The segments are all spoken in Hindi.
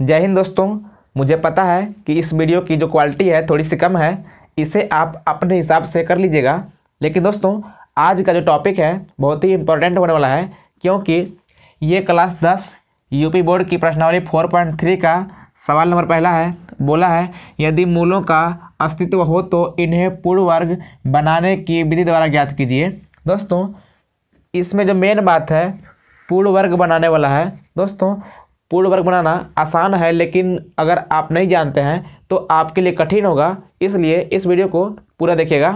जय हिंद दोस्तों मुझे पता है कि इस वीडियो की जो क्वालिटी है थोड़ी सी कम है इसे आप अपने हिसाब से कर लीजिएगा लेकिन दोस्तों आज का जो टॉपिक है बहुत ही इम्पोर्टेंट होने वाला है क्योंकि ये क्लास दस यूपी बोर्ड की प्रश्नावली फोर पॉइंट थ्री का सवाल नंबर पहला है बोला है यदि मूलों का अस्तित्व हो तो इन्हें पूर्ण वर्ग बनाने की विधि द्वारा ज्ञात कीजिए दोस्तों इसमें जो मेन बात है पूर्ण वर्ग बनाने वाला है दोस्तों पूर्ण वर्ग बनाना आसान है लेकिन अगर आप नहीं जानते हैं तो आपके लिए कठिन होगा इसलिए इस वीडियो को पूरा देखिएगा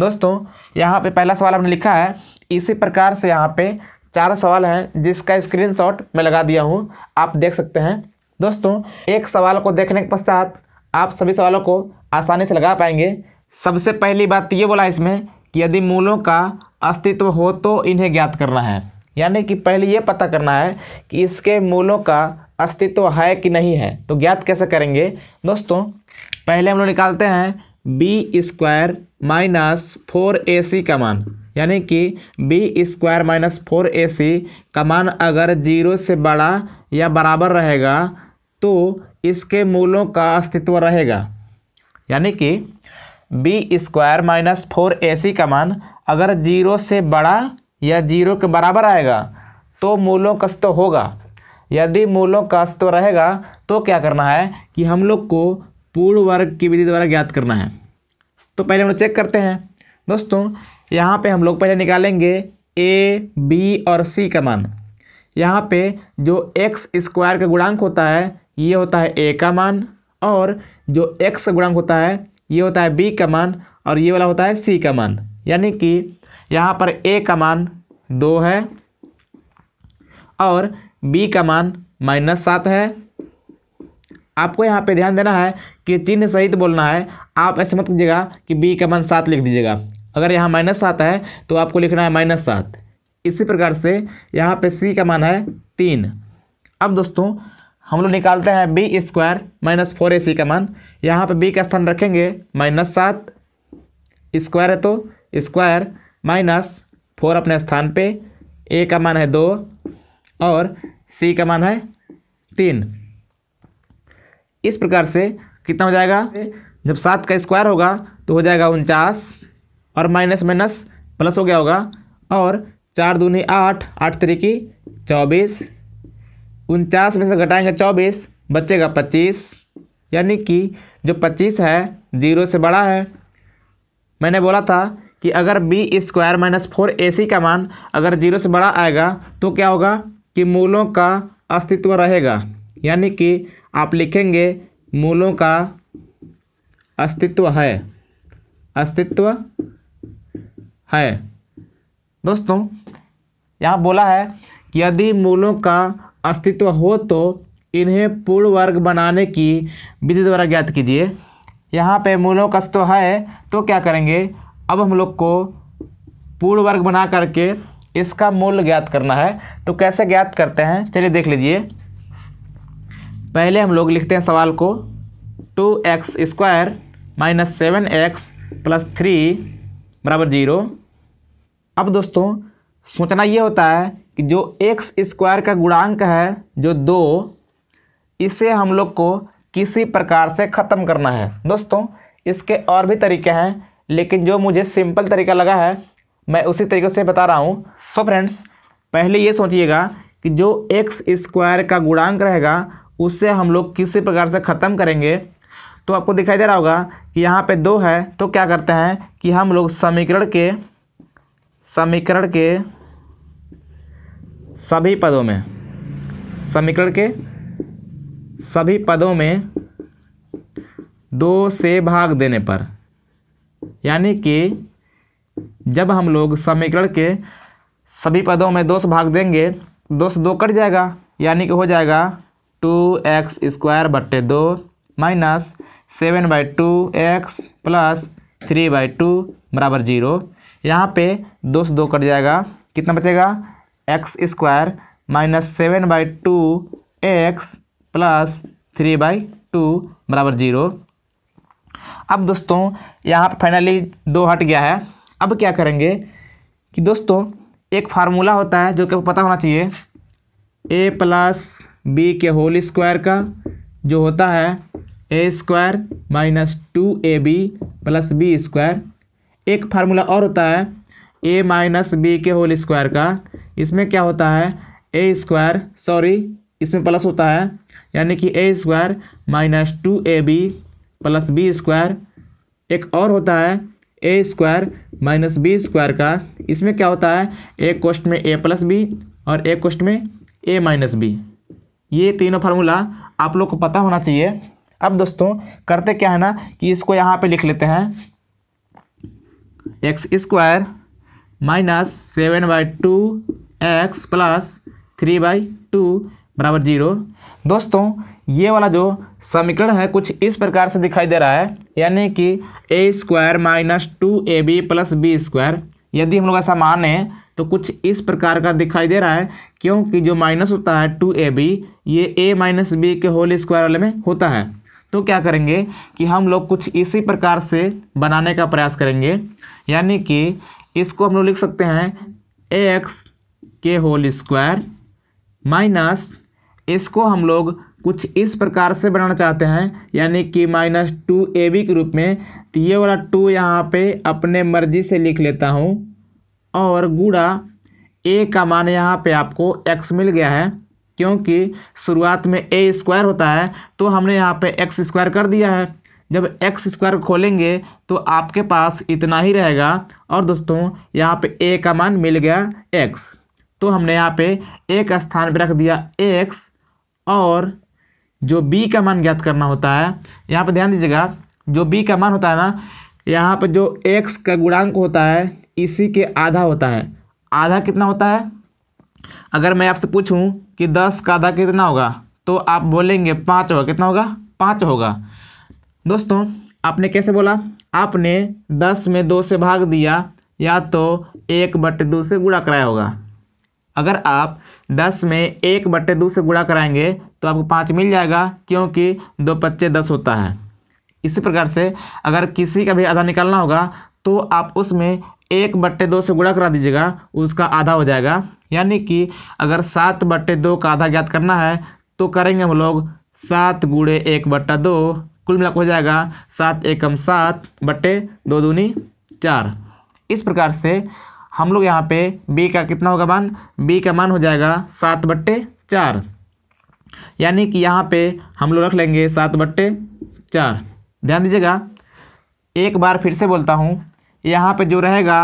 दोस्तों यहाँ पे पहला सवाल हमने लिखा है इसी प्रकार से यहाँ पे चार सवाल हैं जिसका स्क्रीनशॉट मैं लगा दिया हूँ आप देख सकते हैं दोस्तों एक सवाल को देखने के पश्चात आप सभी सवालों को आसानी से लगा पाएंगे सबसे पहली बात तो ये बोला इसमें कि यदि मूलों का अस्तित्व हो तो इन्हें ज्ञात करना है यानी कि पहले ये पता करना है कि इसके मूलों का अस्तित्व है कि नहीं है तो ज्ञात कैसे करेंगे दोस्तों पहले हम लोग निकालते हैं B square minus four A C का मान यानी कि B square minus four A C का मान अगर जीरो से बड़ा या बराबर रहेगा तो इसके मूलों का अस्तित्व रहेगा यानी कि B square minus four A C का मान अगर जीरो से बड़ा या जीरो के बराबर आएगा तो मूलों का तो होगा यदि मूलों का तो रहेगा तो क्या करना है कि हम लोग को पूर्ण वर्ग की विधि द्वारा ज्ञात करना है तो पहले हम लोग चेक करते हैं दोस्तों यहाँ पे हम लोग पहले निकालेंगे ए बी और सी का मान यहाँ पे जो एक्स स्क्वायर का गुणांक होता है ये होता है ए का मान और जो एक्स का गुणांक होता है ये होता है बी का मान और ये वाला होता है सी का मान यानी कि यहाँ पर ए का मान दो है और बी का मान माइनस सात है आपको यहाँ पे ध्यान देना है कि चिन्ह सहित बोलना है आप ऐसे मत कीजिएगा कि बी का मान सात लिख दीजिएगा अगर यहाँ माइनस सात है तो आपको लिखना है माइनस सात इसी प्रकार से यहाँ पे सी का मान है तीन अब दोस्तों हम लोग निकालते हैं B square minus four A C का मान यहाँ पे बी का स्थान रखेंगे माइनस सात स्क्वायर है तो स्क्वायर माइनस फोर अपने स्थान पे ए का मान है दो और सी का मान है तीन इस प्रकार से कितना हो जाएगा जब सात का स्क्वायर होगा तो हो जाएगा उनचास और माइनस माइनस प्लस हो गया होगा और चार दूनी आठ आठ तरीकी चौबीस उनचास में से घटाएंगे चौबीस बचेगा पच्चीस यानी कि जो पच्चीस है जीरो से बड़ा है मैंने बोला था कि अगर B square minus four A C का मान अगर जीरो से बड़ा आएगा तो क्या होगा कि मूलों का अस्तित्व रहेगा यानी कि आप लिखेंगे मूलों का अस्तित्व है अस्तित्व है दोस्तों यहाँ बोला है कि यदि मूलों का अस्तित्व हो तो इन्हें पूर्ण वर्ग बनाने की विधि द्वारा ज्ञात कीजिए यहाँ पे मूलों का अस्तित्व है तो क्या करेंगे अब हम लोग को पूर्ण वर्ग बना करके इसका मूल्य ज्ञात करना है तो कैसे ज्ञात करते हैं चलिए देख लीजिए पहले हम लोग लिखते हैं सवाल को two X square minus seven X plus three बराबर जीरो अब दोस्तों सोचना ये होता है कि जो एक्स स्क्वायर का गुणांक है जो दो इसे हम लोग को किसी प्रकार से ख़त्म करना है दोस्तों इसके और भी तरीके हैं लेकिन जो मुझे सिंपल तरीका लगा है मैं उसी तरीके से बता रहा हूँ सो फ्रेंड्स पहले ये सोचिएगा कि जो एक्स स्क्वायर का गुणांक रहेगा उससे हम लोग किसी प्रकार से ख़त्म करेंगे तो आपको दिखाई दे रहा होगा कि यहाँ पे दो है तो क्या करते हैं कि हम लोग समीकरण के समीकरण के सभी पदों में समीकरण के सभी पदों में दो से भाग देने पर यानी कि जब हम लोग समीकरण के सभी पदों में दो भाग देंगे दो दो कट जाएगा यानी कि हो जाएगा टू एक्स स्क्वायर बट्टे दो minus seven by two X plus three by two बराबर जीरो यहाँ पे दो से दो कट जाएगा कितना बचेगा X square minus seven by two X plus three by two बराबर जीरो अब दोस्तों यहाँ पर फाइनली दो हट गया है अब क्या करेंगे कि दोस्तों एक फार्मूला होता है जो कि पता होना चाहिए ए प्लस बी के होल स्क्वायर का जो होता है A square minus two A B plus B square एक फार्मूला और होता है ए माइनस बी के होल स्क्वायर का इसमें क्या होता है ए स्क्वायर सॉरी इसमें प्लस होता है यानी कि A square minus two A B plus B square एक और होता है A square minus B square का इसमें क्या होता है एक कोष्ट में ए प्लस बी और एक कोष्ट में ए माइनस बी ये तीनों फार्मूला आप लोग को पता होना चाहिए अब दोस्तों करते क्या है ना कि इसको यहाँ पे लिख लेते हैं X square minus seven by two X plus three by two बराबर जीरो दोस्तों ये वाला जो समीकरण है कुछ इस प्रकार से दिखाई दे रहा है यानी कि A square minus two A B plus B square यदि हम लोग ऐसा माने है तो कुछ इस प्रकार का दिखाई दे रहा है क्योंकि जो माइनस होता है टू ए बी ये ए माइनस बी के होल स्क्वायर वाले में होता है तो क्या करेंगे कि हम लोग कुछ इसी प्रकार से बनाने का प्रयास करेंगे यानी कि इसको हम लोग लिख सकते हैं ए एक्स के होल स्क्वायर माइनस इसको हम लोग कुछ इस प्रकार से बनाना चाहते हैं यानी कि माइनस टू ए बी के रूप में तो ये वाला टू यहाँ पे अपने मर्जी से लिख लेता हूँ और गुड़ा ए का मान यहाँ पे आपको एक्स मिल गया है क्योंकि शुरुआत में ए स्क्वायर होता है तो हमने यहाँ पे एक्स स्क्वायर कर दिया है जब एक्स स्क्वायर खोलेंगे तो आपके पास इतना ही रहेगा और दोस्तों यहाँ पर ए का मान मिल गया एक्स तो हमने यहाँ पर एक स्थान पर रख दिया एक्स और जो बी का मान ज्ञात करना होता है यहाँ पर ध्यान दीजिएगा जो बी का मान होता है ना यहाँ पर जो एक्स का गुणांक होता है इसी के आधा होता है आधा कितना होता है अगर मैं आपसे पूछूं कि दस का आधा कितना होगा तो आप बोलेंगे पाँच होगा कितना होगा पाँच होगा दोस्तों आपने कैसे बोला आपने दस में दो से भाग दिया या तो एक बटे दो से गुणा कराया होगा अगर आप दस में एक बट्टे दो से गुणा कराएंगे तो आपको पाँच मिल जाएगा क्योंकि दो पच्चे दस होता है इसी प्रकार से अगर किसी का भी आधा निकालना होगा तो आप उसमें एक बट्टे दो से गुणा करा दीजिएगा उसका आधा हो जाएगा यानी कि अगर सात बट्टे दो का आधा ज्ञात करना है तो करेंगे हम लोग सात गुड़े एक बट्टा दो कुल मिलाकर हो जाएगा सात एकम सात बट्टे दो दूनी चार इस प्रकार से हम लोग यहाँ पे बी का कितना होगा मान बी का मान हो जाएगा सात बट्टे चार यानी कि यहाँ पे हम लोग रख लेंगे सात बट्टे चार ध्यान दीजिएगा एक बार फिर से बोलता हूँ यहाँ पे जो रहेगा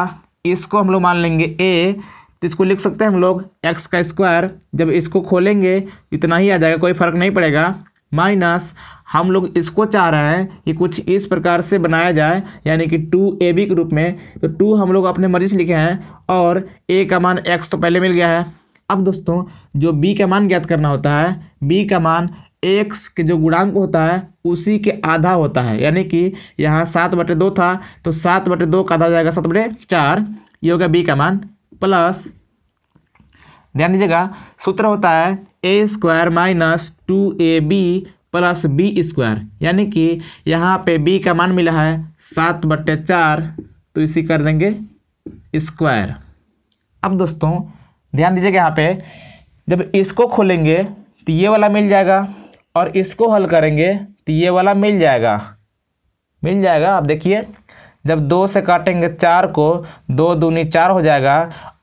इसको हम लोग मान लेंगे ए तो इसको लिख सकते हैं हम लोग एक्स का स्क्वायर जब इसको खोलेंगे इतना ही आ जाएगा कोई फर्क नहीं पड़ेगा माइनस हम लोग इसको चाह रहे हैं कि कुछ इस प्रकार से बनाया जाए यानी कि टू ए बी के रूप में तो टू हम लोग अपने मर्जी से लिखे हैं और ए का मान एक्स तो पहले मिल गया है अब दोस्तों जो बी का मान ज्ञात करना होता है बी का मान एक्स के जो गुणांक होता है उसी के आधा होता है यानी कि यहाँ सात बटे दो था तो सात बटे दो का आधा जाएगा सात बटे चार ये होगा बी का मान प्लस ध्यान दीजिएगा सूत्र होता है A square minus two A B plus B square यानी कि यहाँ पे बी का मान मिला है सात बट्टे चार तो इसी कर देंगे स्क्वायर अब दोस्तों ध्यान दीजिएगा यहाँ पे जब इसको खोलेंगे तो ये वाला मिल जाएगा और इसको हल करेंगे तो ये वाला मिल जाएगा मिल जाएगा आप देखिए जब दो से काटेंगे चार को दो दूनी चार हो जाएगा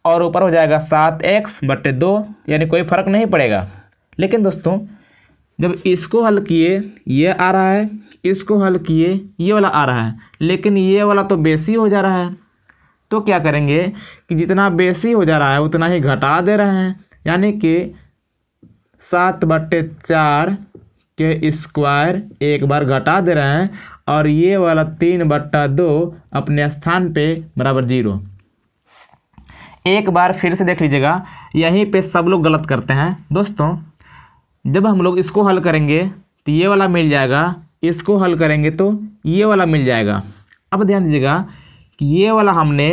और ऊपर हो जाएगा सात एक्स बट्टे दो यानी कोई फर्क नहीं पड़ेगा लेकिन दोस्तों जब इसको हल किए ये आ रहा है इसको हल किए ये वाला आ रहा है लेकिन ये वाला तो बेसी हो जा रहा है तो क्या करेंगे कि जितना बेसी हो जा रहा है उतना ही घटा दे रहे हैं यानी कि सात बट्टे चार के स्क्वायर एक बार घटा दे रहे हैं और ये वाला तीन बट्टा दो अपने स्थान पे बराबर जीरो एक बार फिर से देख लीजिएगा यहीं पे सब लोग गलत करते हैं दोस्तों जब हम लोग इसको हल करेंगे तो ये वाला मिल जाएगा इसको हल करेंगे तो ये वाला मिल जाएगा अब ध्यान दीजिएगा कि ये वाला हमने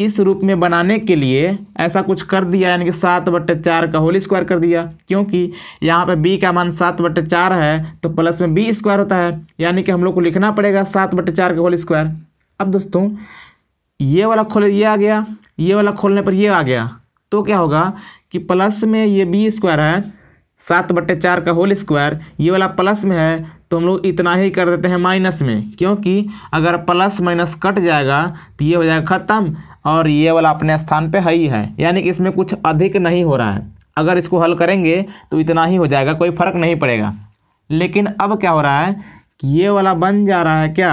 इस रूप में बनाने के लिए ऐसा कुछ कर दिया यानी कि सात बट्टे चार का होल स्क्वायर कर दिया क्योंकि यहाँ पे b का मान सात बट्टे चार है तो प्लस में बी स्क्वायर होता है यानी कि हम लोग को लिखना पड़ेगा सात बट्टे चार का होल स्क्वायर अब दोस्तों ये वाला खोल ये आ गया ये वाला खोलने पर ये आ गया तो क्या होगा कि प्लस में ये बी स्क्वायर है सात बट्टे चार का होल स्क्वायर ये वाला प्लस में है तो हम लोग इतना ही कर देते हैं माइनस में क्योंकि अगर प्लस माइनस कट जाएगा तो ये हो जाएगा ख़त्म और ये वाला अपने स्थान पे है ही है यानी कि इसमें कुछ अधिक नहीं हो रहा है अगर इसको हल करेंगे तो इतना ही हो जाएगा कोई फर्क नहीं पड़ेगा लेकिन अब क्या हो रहा है कि ये वाला बन जा रहा है क्या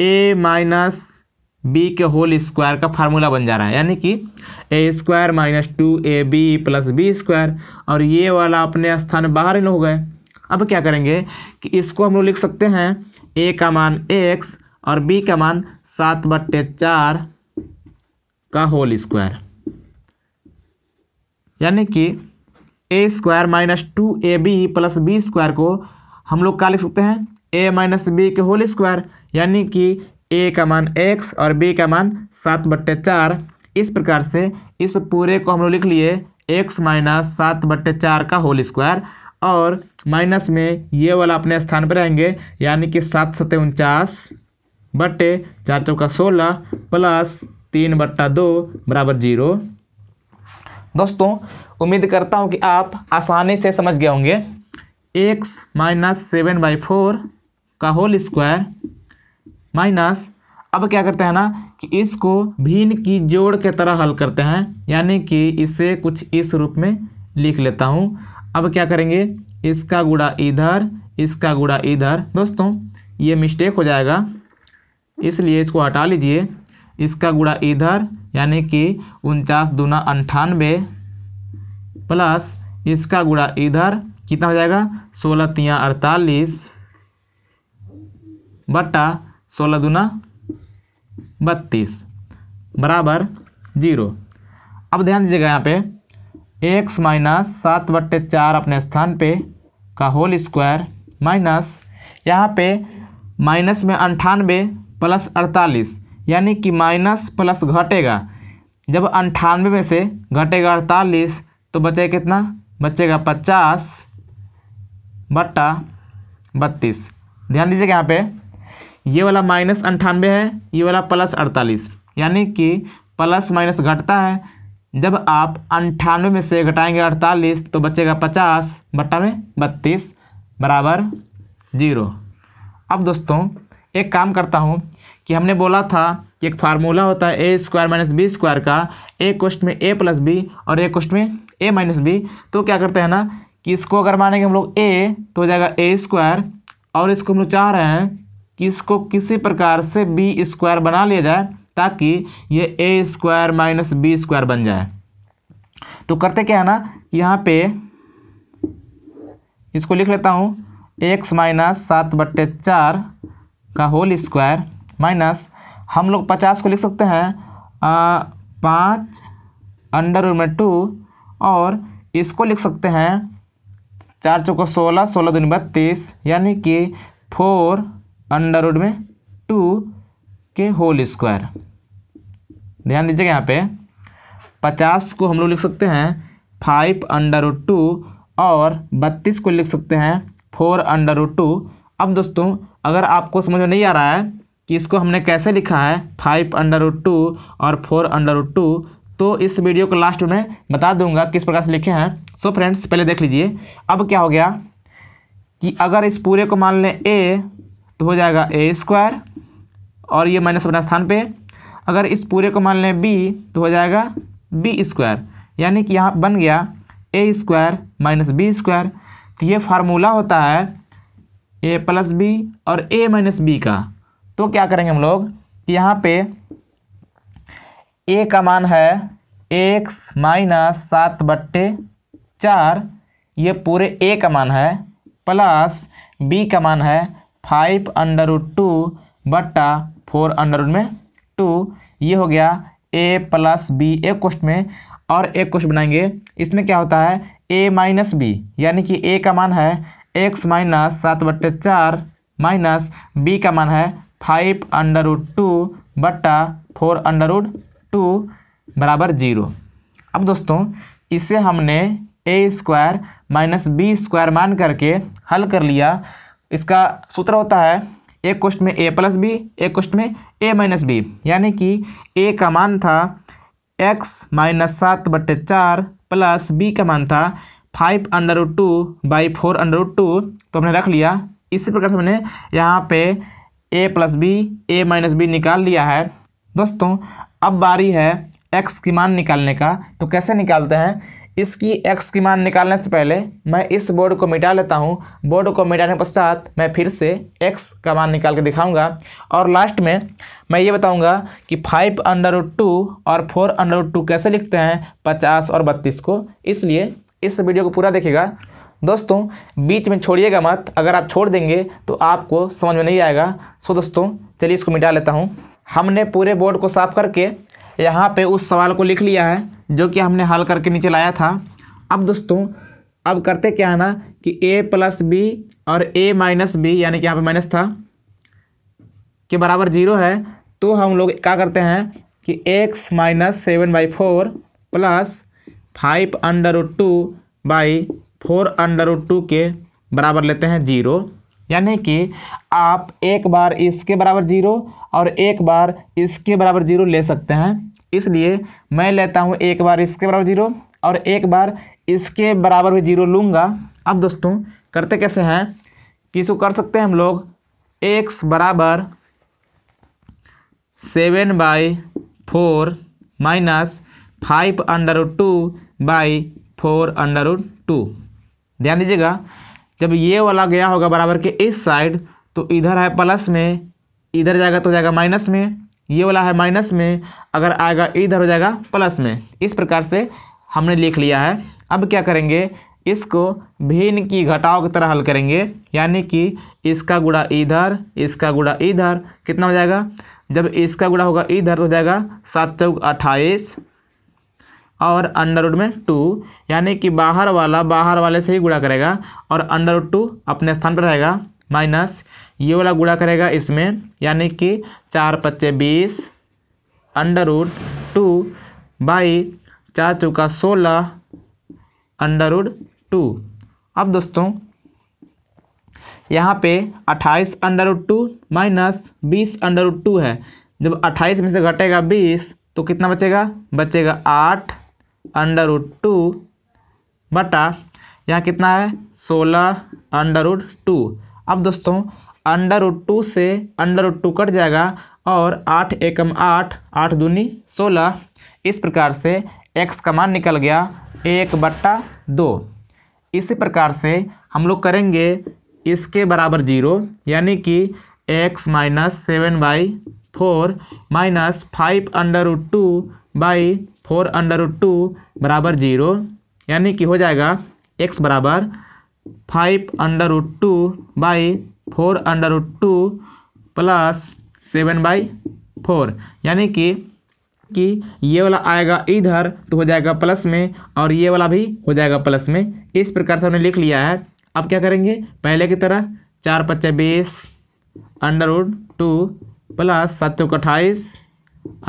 ए माइनस बी के होल स्क्वायर का फार्मूला बन जा रहा है यानी कि A square minus two A B plus B square और ये वाला अपने स्थान बाहर ही हो गए अब क्या करेंगे कि इसको हम लोग लिख सकते हैं ए का मान एक्स और बी का मान सात बट्टे चार का होल स्क्वायर यानी कि A square minus two A B plus B square को हम लोग क्या लिख सकते हैं ए माइनस बी के होल स्क्वायर यानी कि ए का मान एक्स और बी का मान सात बट्टे चार इस प्रकार से इस पूरे को हम लोग लिख लिए एक्स माइनस सात बट्टे चार का होल स्क्वायर और माइनस में ये वाला अपने स्थान पर रहेंगे यानी कि सात सत्य उनचास बट्टे चार चौका सोलह प्लस तीन बट्टा दो बराबर जीरो दोस्तों उम्मीद करता हूँ कि आप आसानी से समझ गए होंगे X minus seven by four का होल स्क्वायर माइनस अब क्या करते हैं ना कि इसको भिन्न की जोड़ के तरह हल करते हैं यानी कि इसे कुछ इस रूप में लिख लेता हूँ अब क्या करेंगे इसका गुड़ा इधर इसका गुड़ा इधर दोस्तों ये मिस्टेक हो जाएगा इसलिए इसको हटा लीजिए इसका गुड़ा इधर यानी कि उनचास दूना अंठानवे प्लस इसका गुड़ा इधर कितना हो जाएगा सोलह तिया अड़तालीस बट्टा सोलह दूना बत्तीस बराबर जीरो अब ध्यान दीजिएगा यहाँ पे एक्स माइनस सात बट्टे चार अपने स्थान पे का होल स्क्वायर माइनस यहाँ पे माइनस में अंठानवे प्लस अड़तालीस यानी कि माइनस प्लस घटेगा जब अंठानवे में से घटेगा अड़तालीस तो बचेगा कितना बचेगा पचास बट्टा बत्तीस ध्यान दीजिएगा यहाँ पे ये वाला माइनस अंठानवे है ये वाला प्लस अड़तालीस यानी कि प्लस माइनस घटता है जब आप अंठानवे में से घटाएंगे अड़तालीस तो बचेगा पचास बट्टा में बत्तीस बराबर जीरो अब दोस्तों एक काम करता हूँ कि हमने बोला था कि एक फार्मूला होता है A square minus B square का एक क्वेश्चन में ए प्लस बी और एक क्वेश्चन में ए माइनस बी तो क्या करते हैं ना कि इसको अगर मानेंगे हम लोग ए तो हो जाएगा ए स्क्वायर और इसको हम लोग चाह रहे हैं कि इसको किसी प्रकार से बी स्क्वायर बना लिया जाए ताकि ये A square minus B square बन जाए तो करते क्या है ना यहाँ पे इसको लिख लेता हूँ एक्स माइनस सात बट्टे चार का होल स्क्वायर माइनस हम लोग पचास को लिख सकते हैं पाँच अंडर रूट में टू और इसको लिख सकते हैं चार चौको सोलह सोलह दूनी बत्तीस यानी कि फोर अंडर रूट में टू के होल स्क्वायर ध्यान दीजिएगा यहाँ पे पचास को हम लोग लिख सकते हैं फाइव अंडर रूट टू और बत्तीस को लिख सकते हैं फोर अंडर रूट टू अब दोस्तों अगर आपको समझ में नहीं आ रहा है कि इसको हमने कैसे लिखा है फाइव अंडर रूट टू और फोर अंडर रूट टू तो इस वीडियो को लास्ट में बता दूंगा किस प्रकार से लिखे हैं सो so फ्रेंड्स पहले देख लीजिए अब क्या हो गया कि अगर इस पूरे को मान लें ए तो हो जाएगा ए स्क्वायर और ये माइनस अपना स्थान पे अगर इस पूरे को मान लें बी तो हो जाएगा बी स्क्वायर यानी कि यहाँ बन गया A square minus B square तो ये फार्मूला होता है ए प्लस बी और ए माइनस बी का तो क्या करेंगे हम लोग कि यहाँ पे ए का मान है एक्स माइनस सात बट्टे चार ये पूरे ए का मान है प्लस बी का मान है फाइव अंडर रूट टू बट्टा फोर अंडर रूट में टू ये हो गया ए प्लस बी एक क्वेश्चन में और एक क्वेश्चन बनाएंगे इसमें क्या होता है ए माइनस बी यानी कि ए का मान है एक्स माइनस सात बट्टे चार माइनस बी का मान है फाइव अंडर रूट टू बट्टा फोर अंडर रूट टू बराबर जीरो अब दोस्तों इसे हमने A square minus B square मान करके हल कर लिया इसका सूत्र होता है एक क्वेश्चन में ए प्लस बी एक क्वेश्चन में ए माइनस बी यानी कि ए का मान था एक्स माइनस सात बटे चार प्लस बी का मान था five under root two by four under root two तो हमने रख लिया इसी प्रकार से मैंने यहाँ पे A plus B A minus B निकाल लिया है दोस्तों अब बारी है एक्स की मान निकालने का तो कैसे निकालते हैं इसकी एक्स की मान निकालने से पहले मैं इस बोर्ड को मिटा लेता हूँ बोर्ड को मिटाने के पश्चात मैं फिर से एक्स का मान निकाल के दिखाऊंगा और लास्ट में मैं ये बताऊंगा कि फाइव अंडर टू और फोर अंडर टू कैसे लिखते हैं पचास और बत्तीस को इसलिए इस वीडियो को पूरा देखिएगा दोस्तों बीच में छोड़िएगा मत अगर आप छोड़ देंगे तो आपको समझ में नहीं आएगा सो दोस्तों चलिए इसको मिटा लेता हूँ हमने पूरे बोर्ड को साफ करके यहाँ पे उस सवाल को लिख लिया है जो कि हमने हल करके नीचे लाया था अब दोस्तों अब करते क्या है ना कि ए प्लस बी और ए माइनस बी यानी कि यहाँ पे माइनस था के बराबर जीरो है तो हम लोग क्या करते हैं कि X minus seven by four plus five under two by four under two के बराबर लेते हैं जीरो यानी कि आप एक बार इसके बराबर जीरो और एक बार इसके बराबर जीरो ले सकते हैं इसलिए मैं लेता हूँ एक बार इसके बराबर जीरो और एक बार इसके बराबर भी जीरो लूँगा अब दोस्तों करते कैसे हैं कि इसको कर सकते हैं हम लोग एक्स बराबर seven by four minus five under two by four under two ध्यान दीजिएगा जब ये वाला गया होगा बराबर के इस साइड तो इधर है प्लस में इधर जाएगा तो जाएगा माइनस में ये वाला है माइनस में अगर आएगा इधर हो जाएगा प्लस में इस प्रकार से हमने लिख लिया है अब क्या करेंगे इसको भिन्न की घटाओ की तरह हल करेंगे यानी कि इसका गुड़ा इधर इसका गुड़ा इधर कितना हो जाएगा जब इसका गुड़ा होगा इधर तो हो जाएगा सात चौक अट्ठाईस और अंडर उड में टू यानी कि बाहर वाला बाहर वाले से ही गुड़ा करेगा और अंडर उड टू अपने स्थान पर रहेगा माइनस ये वाला गुड़ा करेगा इसमें यानी कि चार पच्चे बीस अंडर रूट टू बाई चार चौका सोलह अंडर रूट टू अब दोस्तों यहाँ पे अट्ठाईस अंडर रूट टू माइनस बीस अंडर रूट टू है जब अट्ठाईस में से घटेगा बीस तो कितना बचेगा बचेगा आठ अंडर रूट टू बटा यहाँ कितना है सोलह अंडर रूट टू अब दोस्तों अंडर उड टू से अंडर उड टू कट जाएगा और आठ एकम आठ आठ दूनी सोलह इस प्रकार से एक्स का मान निकल गया एक बट्टा दो इसी प्रकार से हम लोग करेंगे इसके बराबर जीरो यानी कि X minus seven by four minus five under root two by four under root two बराबर जीरो यानी कि हो जाएगा एक्स बराबर five under root two by four under root two plus seven by four यानी कि कि ये वाला आएगा इधर तो हो जाएगा प्लस में और ये वाला भी हो जाएगा प्लस में इस प्रकार से हमने लिख लिया है अब क्या करेंगे पहले की तरह चार पच्चा बीस अंडर उड टू प्लस सात चौका अट्ठाईस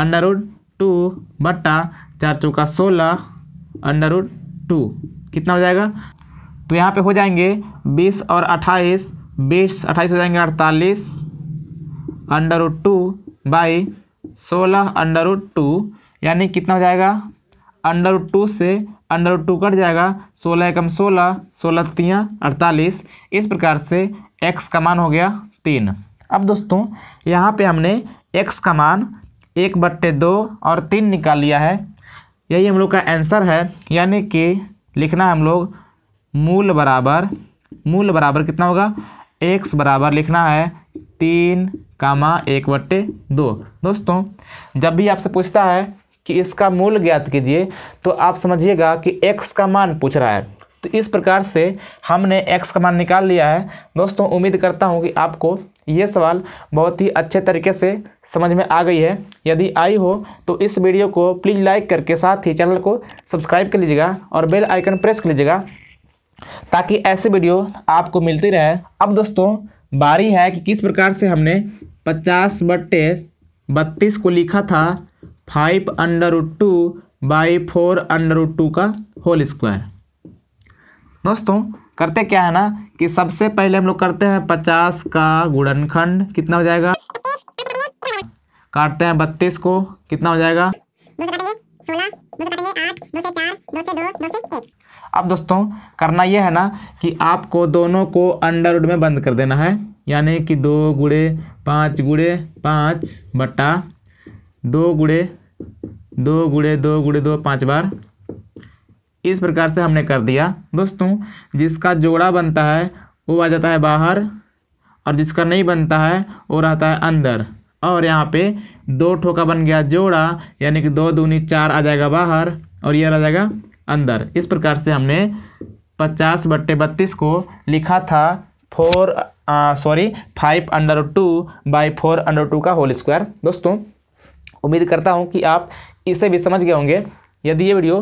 अंडर उड टू बट्टा चार चौका सोलह अंडर उड टू कितना हो जाएगा तो यहाँ पे हो जाएंगे बीस और अट्ठाईस बीस अट्ठाईस हो जाएंगे अड़तालीस अंडर उड टू बाई सोलह अंडर उड टू यानी कितना हो जाएगा अंडर उड टू से अंडर उड टू कट जाएगा सोलह एकम सोलह सोलह तिया अड़तालीस इस प्रकार से एक्स का मान हो गया तीन अब दोस्तों यहाँ पे हमने एक्स का मान एक बट्टे दो और तीन निकाल लिया है यही हम लोग का आंसर है यानी कि लिखना हम लोग मूल बराबर मूल बराबर कितना होगा एक्स बराबर लिखना है तीन कामा एक बट्टे दो दोस्तों जब भी आपसे पूछता है कि इसका मूल ज्ञात कीजिए तो आप समझिएगा कि x का मान पूछ रहा है तो इस प्रकार से हमने x का मान निकाल लिया है दोस्तों उम्मीद करता हूँ कि आपको ये सवाल बहुत ही अच्छे तरीके से समझ में आ गई है यदि आई हो तो इस वीडियो को प्लीज़ लाइक करके साथ ही चैनल को सब्सक्राइब कर लीजिएगा और बेल आइकन प्रेस कर लीजिएगा ताकि ऐसे वीडियो आपको मिलती रहे अब दोस्तों बारी है कि किस प्रकार से हमने पचास बट्टे बत्तीस को लिखा था five under root two by four under root two का होल स्क्वायर दोस्तों करते क्या है ना कि सबसे पहले हम लोग करते हैं पचास का गुणनखंड कितना हो जाएगा काटते हैं बत्तीस को कितना हो जाएगा अब दोस्तों करना यह है ना कि आपको दोनों को अंडर में बंद कर देना है यानी कि दो गुड़े पाँच गुड़े पाँच बट्टा दो गुड़े दो गुड़े दो गुड़े दो पाँच बार इस प्रकार से हमने कर दिया दोस्तों जिसका जोड़ा बनता है वो आ जाता है बाहर और जिसका नहीं बनता है वो रहता है अंदर और यहाँ पे दो ठोका बन गया जोड़ा यानी कि दो दूनी चार आ जाएगा बाहर और यह आ जाएगा अंदर इस प्रकार से हमने पचास बट्टे बत्तीस को लिखा था four sorry five under two by four under two का होल स्क्वायर दोस्तों उम्मीद करता हूँ कि आप इसे भी समझ गए होंगे यदि ये वीडियो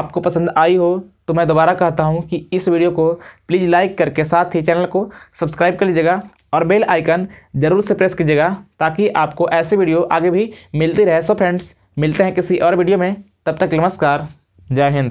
आपको पसंद आई हो तो मैं दोबारा कहता हूँ कि इस वीडियो को प्लीज़ लाइक करके साथ ही चैनल को सब्सक्राइब कर लीजिएगा और बेल आइकन ज़रूर से प्रेस कीजिएगा ताकि आपको ऐसी वीडियो आगे भी मिलती रहे सो फ्रेंड्स मिलते हैं किसी और वीडियो में तब तक नमस्कार जय हिंद